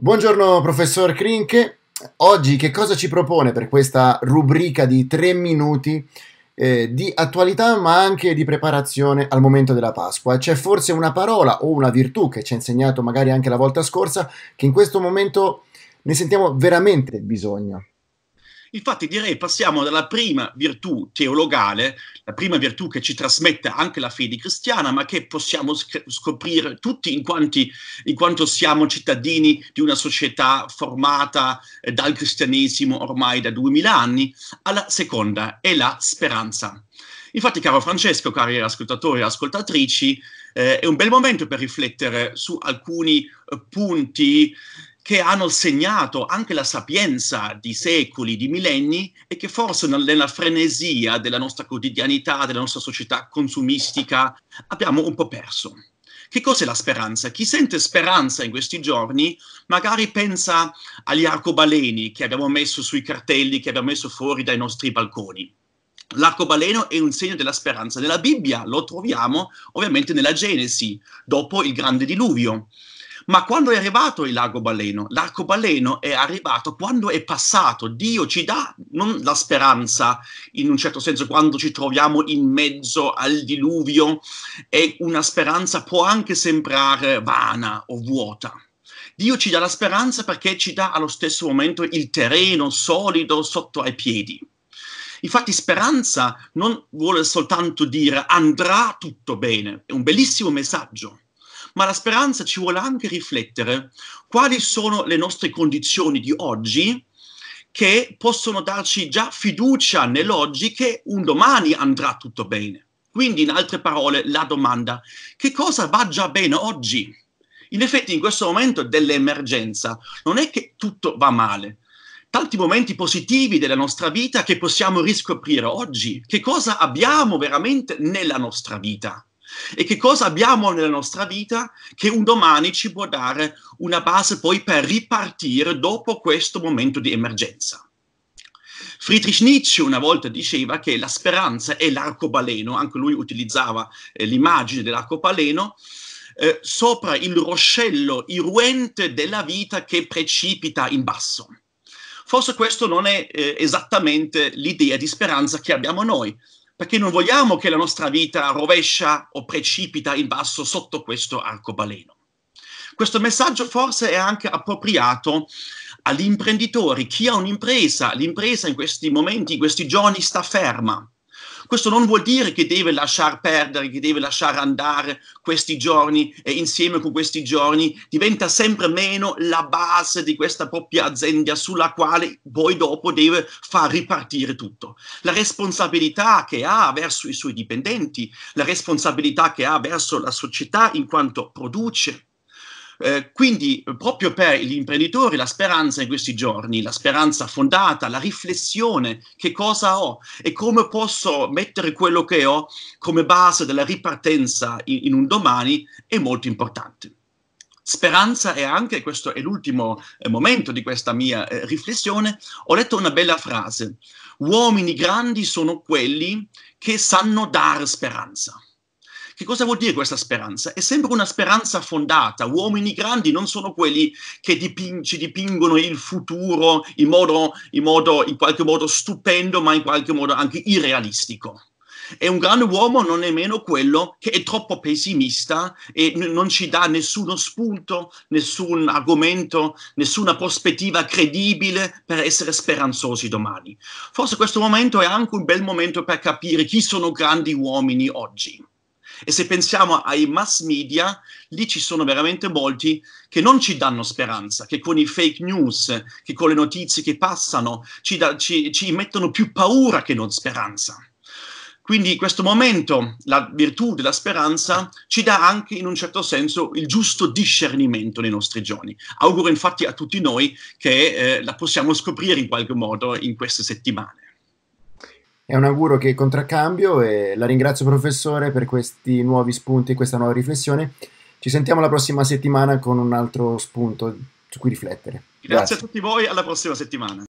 Buongiorno professor Krinke, oggi che cosa ci propone per questa rubrica di tre minuti eh, di attualità ma anche di preparazione al momento della Pasqua? C'è forse una parola o una virtù che ci ha insegnato magari anche la volta scorsa che in questo momento ne sentiamo veramente bisogno? Infatti direi passiamo dalla prima virtù teologale, la prima virtù che ci trasmette anche la fede cristiana, ma che possiamo scoprire tutti in, quanti, in quanto siamo cittadini di una società formata eh, dal cristianesimo ormai da duemila anni, alla seconda è la speranza. Infatti, caro Francesco, cari ascoltatori e ascoltatrici, eh, è un bel momento per riflettere su alcuni eh, punti che hanno segnato anche la sapienza di secoli, di millenni e che forse nella frenesia della nostra quotidianità, della nostra società consumistica abbiamo un po' perso. Che cos'è la speranza? Chi sente speranza in questi giorni magari pensa agli arcobaleni che abbiamo messo sui cartelli, che abbiamo messo fuori dai nostri balconi. L'arcobaleno è un segno della speranza. Nella Bibbia lo troviamo ovviamente nella Genesi, dopo il grande diluvio. Ma quando è arrivato il lago baleno? L'arcobaleno è arrivato quando è passato. Dio ci dà non la speranza, in un certo senso, quando ci troviamo in mezzo al diluvio, e una speranza può anche sembrare vana o vuota. Dio ci dà la speranza perché ci dà allo stesso momento il terreno solido sotto ai piedi. Infatti speranza non vuole soltanto dire andrà tutto bene, è un bellissimo messaggio, ma la speranza ci vuole anche riflettere quali sono le nostre condizioni di oggi che possono darci già fiducia nell'oggi che un domani andrà tutto bene. Quindi, in altre parole, la domanda, che cosa va già bene oggi? In effetti, in questo momento dell'emergenza, non è che tutto va male. Tanti momenti positivi della nostra vita che possiamo riscoprire oggi. Che cosa abbiamo veramente nella nostra vita? e che cosa abbiamo nella nostra vita che un domani ci può dare una base poi per ripartire dopo questo momento di emergenza. Friedrich Nietzsche una volta diceva che la speranza è l'arcobaleno, anche lui utilizzava eh, l'immagine dell'arcobaleno, eh, sopra il roscello irruente della vita che precipita in basso. Forse questa non è eh, esattamente l'idea di speranza che abbiamo noi, perché non vogliamo che la nostra vita rovescia o precipita in basso sotto questo arcobaleno. Questo messaggio forse è anche appropriato agli imprenditori, chi ha un'impresa, l'impresa in questi momenti, in questi giorni sta ferma, questo non vuol dire che deve lasciar perdere, che deve lasciare andare questi giorni e insieme con questi giorni diventa sempre meno la base di questa propria azienda sulla quale poi dopo deve far ripartire tutto. La responsabilità che ha verso i suoi dipendenti, la responsabilità che ha verso la società in quanto produce, eh, quindi proprio per gli imprenditori la speranza in questi giorni, la speranza fondata, la riflessione, che cosa ho e come posso mettere quello che ho come base della ripartenza in, in un domani è molto importante. Speranza è anche, questo è l'ultimo eh, momento di questa mia eh, riflessione, ho letto una bella frase, uomini grandi sono quelli che sanno dare speranza. Che cosa vuol dire questa speranza? È sempre una speranza fondata. Uomini grandi non sono quelli che diping- ci dipingono il futuro in, modo, in, modo, in qualche modo stupendo, ma in qualche modo anche irrealistico. E un grande uomo non è meno quello che è troppo pessimista e n- non ci dà nessuno spunto, nessun argomento, nessuna prospettiva credibile per essere speranzosi domani. Forse questo momento è anche un bel momento per capire chi sono grandi uomini oggi. E se pensiamo ai mass media, lì ci sono veramente molti che non ci danno speranza, che con i fake news, che con le notizie che passano, ci, da, ci, ci mettono più paura che non speranza. Quindi in questo momento la virtù della speranza ci dà anche in un certo senso il giusto discernimento nei nostri giorni. Auguro infatti a tutti noi che eh, la possiamo scoprire in qualche modo in queste settimane. È un auguro che contraccambio e la ringrazio professore per questi nuovi spunti, e questa nuova riflessione. Ci sentiamo la prossima settimana con un altro spunto su cui riflettere. Grazie, Grazie a tutti voi, alla prossima settimana.